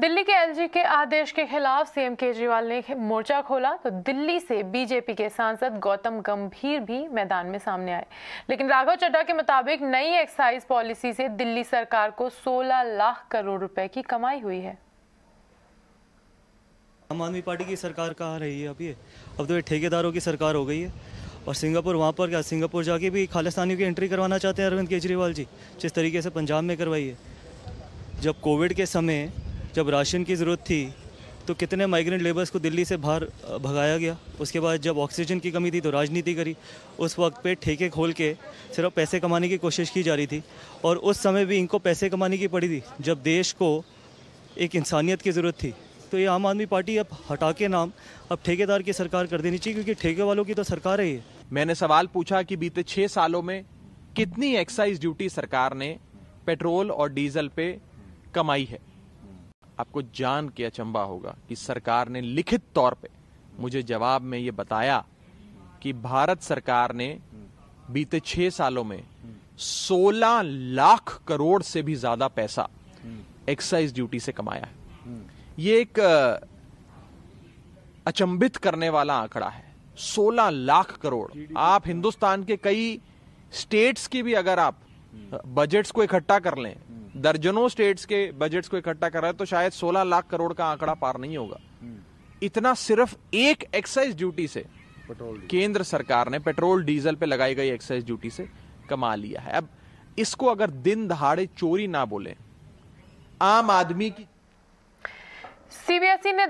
दिल्ली के एलजी के आदेश के खिलाफ सीएम केजरीवाल ने मोर्चा खोला तो दिल्ली से बीजेपी के सांसद गौतम गंभीर भी मैदान में सामने आए लेकिन राघव चड्डा के मुताबिक नई एक्साइज पॉलिसी से दिल्ली सरकार को 16 लाख करोड़ रुपए की कमाई हुई है आम आदमी पार्टी की सरकार कहाँ रही है अब ये अब तो ये ठेकेदारों की सरकार हो गई है और सिंगापुर वहाँ पर क्या सिंगापुर जाके भी खालिस्तानियों की एंट्री करवाना चाहते हैं अरविंद केजरीवाल जी जिस तरीके से पंजाब में करवाई है जब कोविड के समय जब राशन की ज़रूरत थी तो कितने माइग्रेंट लेबर्स को दिल्ली से बाहर भगाया गया उसके बाद जब ऑक्सीजन की कमी थी तो राजनीति करी उस वक्त पे ठेके खोल के सिर्फ पैसे कमाने की कोशिश की जा रही थी और उस समय भी इनको पैसे कमाने की पड़ी थी जब देश को एक इंसानियत की ज़रूरत थी तो ये आम आदमी पार्टी अब हटा के नाम अब ठेकेदार की सरकार कर देनी चाहिए क्योंकि ठेके वालों की तो सरकार है मैंने सवाल पूछा कि बीते छः सालों में कितनी एक्साइज ड्यूटी सरकार ने पेट्रोल और डीजल पे कमाई है आपको जान के अचंबा होगा कि सरकार ने लिखित तौर पे मुझे जवाब में ये बताया कि भारत सरकार ने बीते छह सालों में 16 लाख करोड़ से भी ज्यादा पैसा एक्साइज ड्यूटी से कमाया है ये एक अचंबित करने वाला आंकड़ा है 16 लाख करोड़ आप हिंदुस्तान के कई स्टेट्स की भी अगर आप बजट्स को इकट्ठा कर लें दर्जनों स्टेट्स के बजट्स को इकट्ठा कर रहा है तो शायद 16 लाख करोड़ का आंकड़ा पार नहीं होगा हम्म। इतना सिर्फ एक एक्साइज ड्यूटी से पेट्रोल केंद्र सरकार ने पेट्रोल डीजल पे लगाई गई एक्साइज ड्यूटी से कमा लिया है अब इसको अगर दिन दहाड़े चोरी ना बोले आम आदमी की सीबीएसई e ने